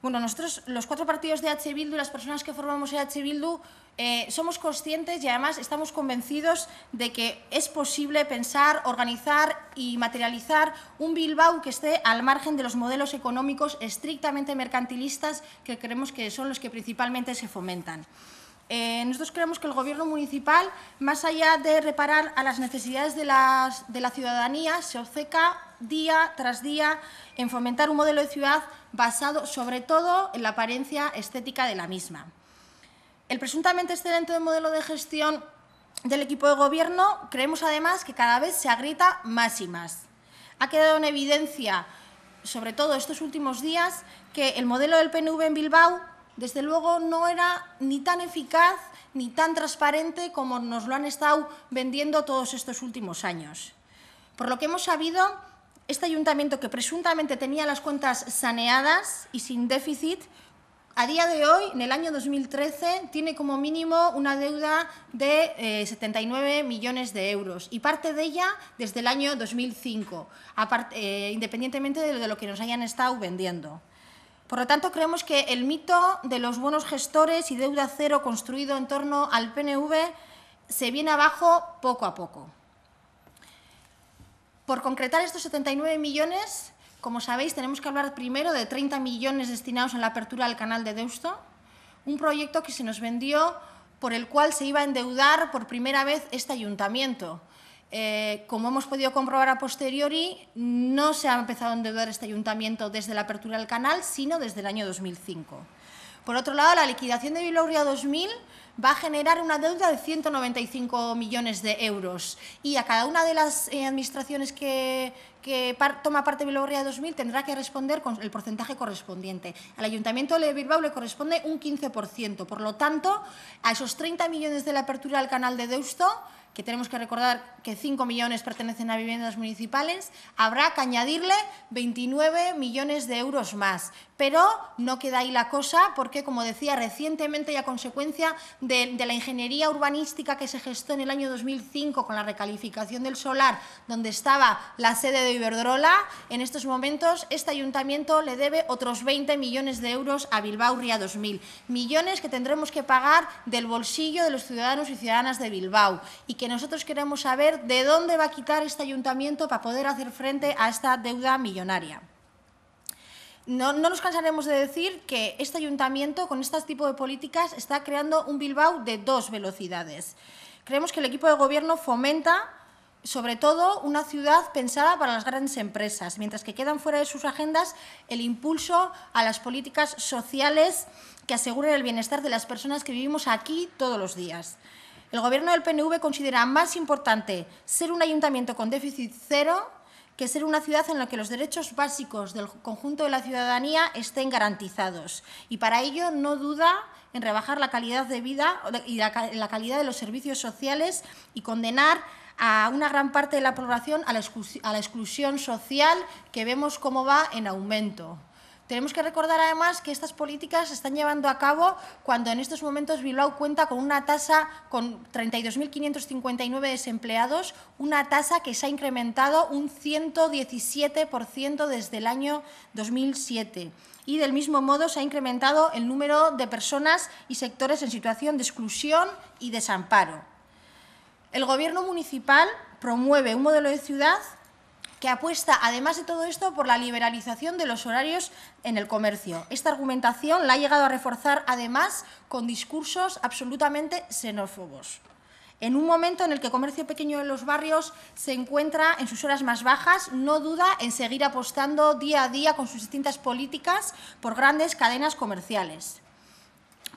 Bueno, nosotros, los cuatro partidos de H. Bildu, las personas que formamos H. Bildu, eh, somos conscientes y además estamos convencidos de que es posible pensar, organizar y materializar un Bilbao que esté al margen de los modelos económicos estrictamente mercantilistas que creemos que son los que principalmente se fomentan. Eh, nosotros creemos que el Gobierno municipal, más allá de reparar a las necesidades de, de la ciudadanía, se obceca día tras día en fomentar un modelo de ciudad basado sobre todo en la apariencia estética de la misma. El presuntamente excelente modelo de gestión del equipo de gobierno creemos además que cada vez se agrieta más y más. Ha quedado en evidencia, sobre todo estos últimos días, que el modelo del PNV en Bilbao desde luego no era ni tan eficaz ni tan transparente como nos lo han estado vendiendo todos estos últimos años. Por lo que hemos sabido, este ayuntamiento que presuntamente tenía las cuentas saneadas y sin déficit, a día de hoy, en el año 2013, tiene como mínimo una deuda de 79 eh, millones de euros y parte de ella desde el año 2005, eh, independientemente de lo que nos hayan estado vendiendo. Por lo tanto, creemos que el mito de los buenos gestores y deuda cero construido en torno al PNV se viene abajo poco a poco. Por concretar estos 79 millones, como sabéis, tenemos que hablar primero de 30 millones destinados a la apertura del canal de Deusto, un proyecto que se nos vendió por el cual se iba a endeudar por primera vez este ayuntamiento. Eh, como hemos podido comprobar a posteriori, no se ha empezado a endeudar este ayuntamiento desde la apertura del canal, sino desde el año 2005. Por otro lado, la liquidación de Bilauria 2000 va a generar una deuda de 195 millones de euros y a cada una de las eh, administraciones que, toma parte bilbao 2000 tendrá que responder con el porcentaje correspondiente. Al Ayuntamiento de Bilbao le corresponde un 15%, por lo tanto, a esos 30 millones de la apertura del canal de Deusto que tenemos que recordar que 5 millones pertenecen a viviendas municipales, habrá que añadirle 29 millones de euros más pero no queda ahí la cosa porque, como decía, recientemente y a consecuencia de, la ingeniería urbanística que se gestó en el año 2005 con la recalificación del solar donde estaba la sede de Iberdrola, en estos momentos este ayuntamiento le debe otros 20 millones de euros a Bilbao Ría 2000, millones que tendremos que pagar del bolsillo de los ciudadanos y ciudadanas de Bilbao y que nosotros queremos saber de dónde va a quitar este ayuntamiento para poder hacer frente a esta deuda millonaria no, nos cansaremos de decir que este ayuntamiento, con este tipo de políticas, está creando un Bilbao de dos velocidades. Creemos que el equipo de gobierno fomenta, sobre todo, una ciudad pensada para las grandes empresas, mientras que quedan fuera de sus agendas el impulso a las políticas sociales que aseguren el bienestar de las personas que vivimos aquí todos los días. El Gobierno del PNV considera más importante ser un ayuntamiento con déficit cero que ser una ciudad en la que los derechos básicos del conjunto de la ciudadanía estén garantizados. Y para ello no duda en rebajar la calidad de vida y la, calidad de los servicios sociales y condenar a una gran parte de la población a la exclusión social que vemos cómo va en aumento. Tenemos que recordar además que estas políticas se están llevando a cabo cuando en estos momentos Bilbao cuenta con una tasa con 32.559 desempleados, una tasa que se ha incrementado un 117% desde el año 2007 y del mismo modo se ha incrementado el número de personas y sectores en situación de exclusión y desamparo. El Gobierno municipal promueve un modelo de ciudad que apuesta, además de todo esto, por la liberalización de los horarios en el comercio. Esta argumentación la ha llegado a reforzar, además, con discursos absolutamente xenófobos en un momento en el que el comercio pequeño de los barrios se encuentra en sus horas más bajas, no duda en seguir apostando día a día con sus distintas políticas por grandes cadenas comerciales.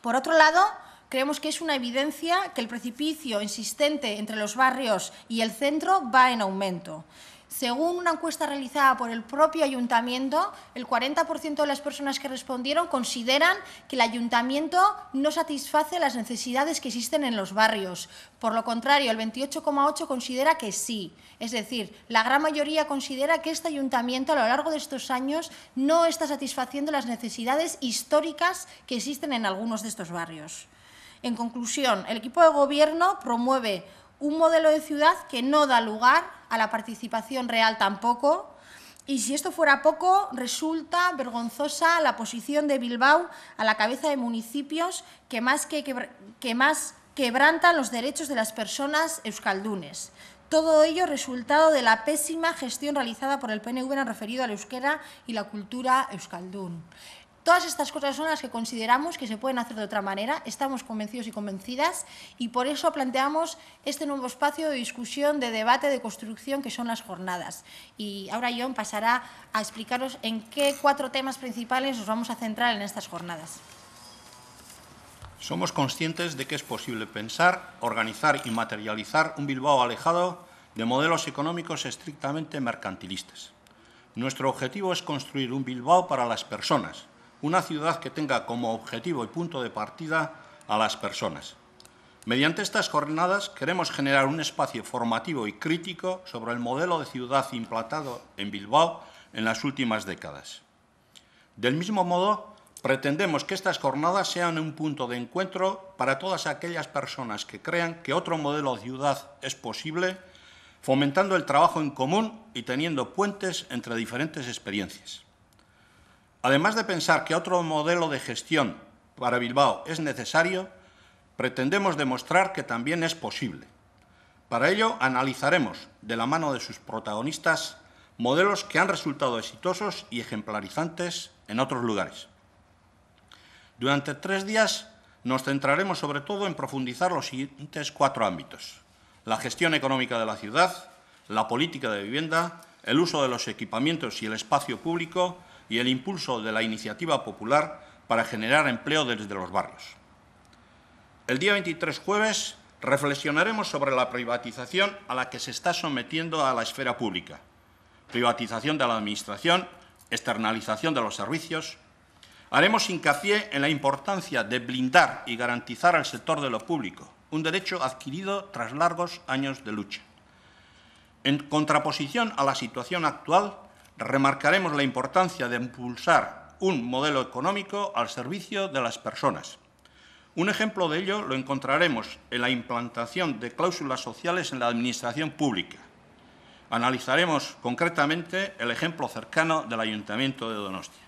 Por otro lado, creemos que es una evidencia que el precipicio insistente entre los barrios y el centro va en aumento. Según una encuesta realizada por el propio ayuntamiento, el 40% de las personas que respondieron consideran que el ayuntamiento no satisface las necesidades que existen en los barrios. Por lo contrario, el 28,8% considera que sí. Es decir, la gran mayoría considera que este ayuntamiento a lo largo de estos años no está satisfaciendo las necesidades históricas que existen en algunos de estos barrios. En conclusión, el equipo de gobierno promueve un modelo de ciudad que no da lugar a la participación real tampoco. Y si esto fuera poco, resulta vergonzosa la posición de Bilbao a la cabeza de municipios que más, que, que, quebrantan los derechos de las personas euskaldunes. Todo ello resultado de la pésima gestión realizada por el PNV en referido a la euskera y la cultura euskaldún. Todas estas cosas son las que consideramos que se pueden hacer de otra manera, estamos convencidos y convencidas y por eso planteamos este nuevo espacio de discusión, de debate, de construcción que son las jornadas. Y ahora John pasará a explicaros en qué cuatro temas principales nos vamos a centrar en estas jornadas. Somos conscientes de que es posible pensar, organizar y materializar un Bilbao alejado de modelos económicos estrictamente mercantilistas. Nuestro objetivo es construir un Bilbao para las personas, una ciudad que tenga como objetivo y punto de partida a las personas. Mediante estas jornadas queremos generar un espacio formativo y crítico sobre el modelo de ciudad implantado en Bilbao en las últimas décadas. Del mismo modo, pretendemos que estas jornadas sean un punto de encuentro para todas aquellas personas que crean que otro modelo de ciudad es posible, fomentando el trabajo en común y teniendo puentes entre diferentes experiencias. Además de pensar que otro modelo de gestión para Bilbao es necesario, pretendemos demostrar que también es posible. Para ello, analizaremos, de la mano de sus protagonistas, modelos que han resultado exitosos y ejemplarizantes en otros lugares. Durante tres días nos centraremos sobre todo en profundizar los siguientes cuatro ámbitos. La gestión económica de la ciudad, la política de vivienda, el uso de los equipamientos y el espacio público y el impulso de la iniciativa popular para generar empleo desde los barrios. El día 23 jueves reflexionaremos sobre la privatización a la que se está sometiendo a la esfera pública. Privatización de la Administración, externalización de los servicios. Haremos hincapié en la importancia de blindar y garantizar al sector de lo público, un derecho adquirido tras largos años de lucha. En contraposición a la situación actual, remarcaremos la importancia de impulsar un modelo económico al servicio de las personas. Un ejemplo de ello lo encontraremos en la implantación de cláusulas sociales en la Administración Pública. Analizaremos concretamente el ejemplo cercano del Ayuntamiento de Donostia.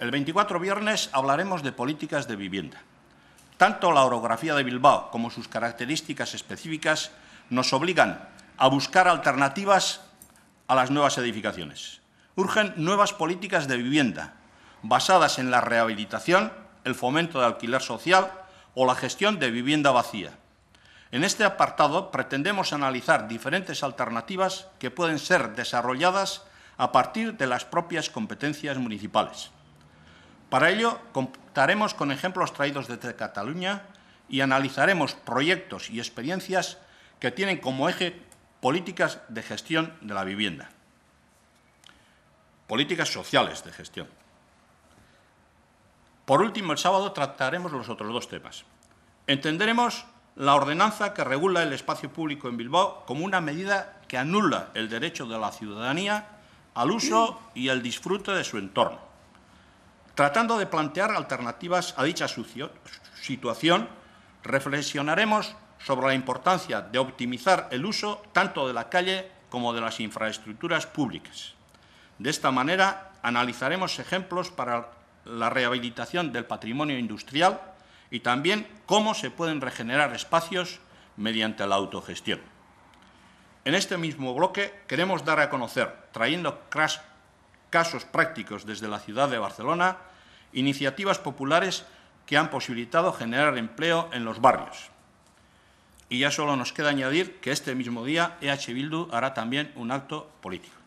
El 24 viernes hablaremos de políticas de vivienda. Tanto la orografía de Bilbao como sus características específicas nos obligan a buscar alternativas a las nuevas edificaciones. Urgen nuevas políticas de vivienda, basadas en la rehabilitación, el fomento de alquiler social o la gestión de vivienda vacía. En este apartado pretendemos analizar diferentes alternativas que pueden ser desarrolladas a partir de las propias competencias municipales. Para ello, contaremos con ejemplos traídos desde Cataluña y analizaremos proyectos y experiencias que tienen como eje políticas de gestión de la vivienda, políticas sociales de gestión. Por último, el sábado trataremos los otros dos temas. Entenderemos la ordenanza que regula el espacio público en Bilbao como una medida que anula el derecho de la ciudadanía al uso y el disfrute de su entorno, tratando de plantear alternativas a dicha situación reflexionaremos sobre la importancia de optimizar el uso tanto de la calle como de las infraestructuras públicas. De esta manera, analizaremos ejemplos para la rehabilitación del patrimonio industrial y también cómo se pueden regenerar espacios mediante la autogestión. En este mismo bloque queremos dar a conocer, trayendo casos prácticos desde la ciudad de Barcelona, iniciativas populares que han posibilitado generar empleo en los barrios. Y ya solo nos queda añadir que este mismo día EH Bildu hará también un acto político.